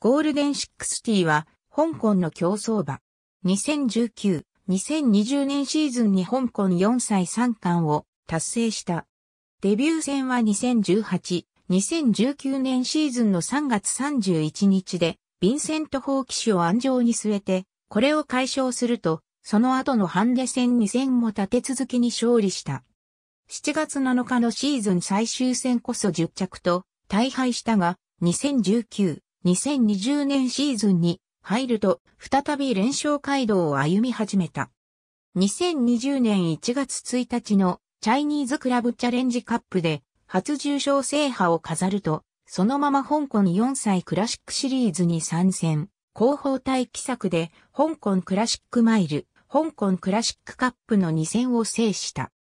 ゴールデンシックスティは、香港の競走馬。2019、2020年シーズンに香港4歳3冠を達成した。デビュー戦は2018、2019年シーズンの3月31日で、ヴィンセント・ホー騎手を安城に据えて、これを解消すると、その後のハンデ戦2戦も立て続きに勝利した。7月7日のシーズン最終戦こそ10着と、大敗したが、2019、2020年シーズンに入ると再び連勝街道を歩み始めた。2020年1月1日のチャイニーズクラブチャレンジカップで初重賞制覇を飾ると、そのまま香港4歳クラシックシリーズに参戦。広報対規策で香港クラシックマイル、香港クラシックカップの2戦を制した。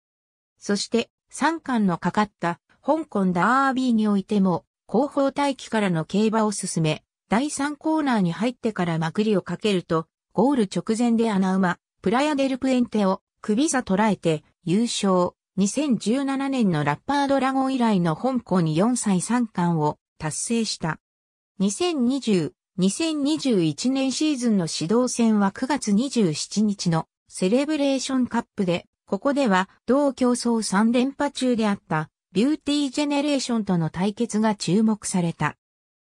そして3冠のかかった香港ダービーにおいても後方待機からの競馬を進め、第3コーナーに入ってからまくりをかけると、ゴール直前で穴馬、プラヤデルプエンテを首座捉えて優勝。2017年のラッパードラゴン以来の香港に4歳3冠を達成した。2020、2021年シーズンの指導戦は9月27日のセレブレーションカップで、ここでは同競争3連覇中であったビューティージェネレーションとの対決が注目された。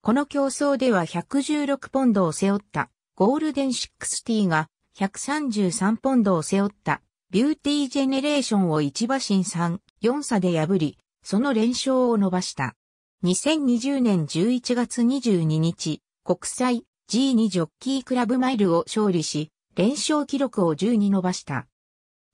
この競争では116ポンドを背負ったゴールデンシックスティーが133ポンドを背負ったビューティージェネレーションを一馬身3、4差で破り、その連勝を伸ばした。2020年11月22日、国際 G2 ジョッキークラブマイルを勝利し、連勝記録を10に伸ばした。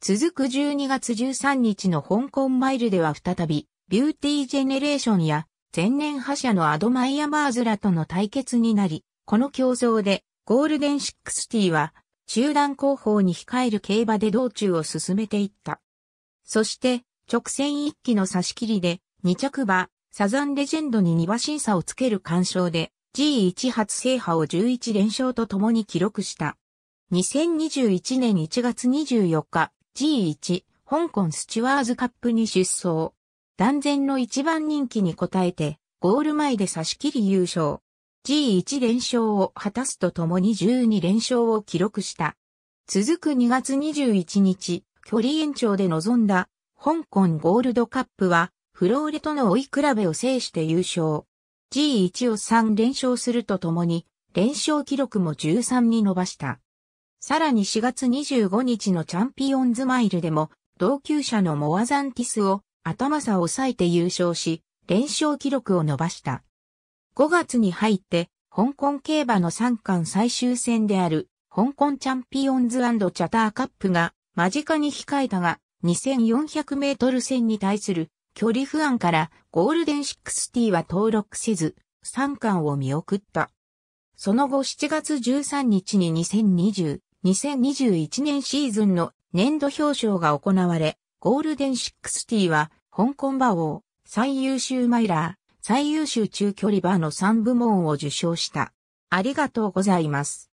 続く12月13日の香港マイルでは再び、ビューティージェネレーションや前年覇者のアドマイヤマーズらとの対決になり、この競争でゴールデンシックスィーは集団後方に控える競馬で道中を進めていった。そして直線一気の差し切りで2着馬、サザンレジェンドに2馬審査をつける干渉で G1 初制覇を11連勝と共に記録した。2021年1月24日 G1 香港スチュワーズカップに出走。断然の一番人気に応えて、ゴール前で差し切り優勝。G1 連勝を果たすとともに12連勝を記録した。続く2月21日、距離延長で臨んだ、香港ゴールドカップは、フローレとの追い比べを制して優勝。G1 を3連勝するとともに、連勝記録も13に伸ばした。さらに4月25日のチャンピオンズマイルでも、同級者のモアザンティスを頭差を抑えて優勝し、連勝記録を伸ばした。5月に入って、香港競馬の三冠最終戦である、香港チャンピオンズチャターカップが間近に控えたが、2400メートル戦に対する距離不安からゴールデン60は登録せず、三冠を見送った。その後7月13日に2020、2021年シーズンの年度表彰が行われ、ゴールデン60は、香港馬王、最優秀マイラー、最優秀中距離バーの3部門を受賞した。ありがとうございます。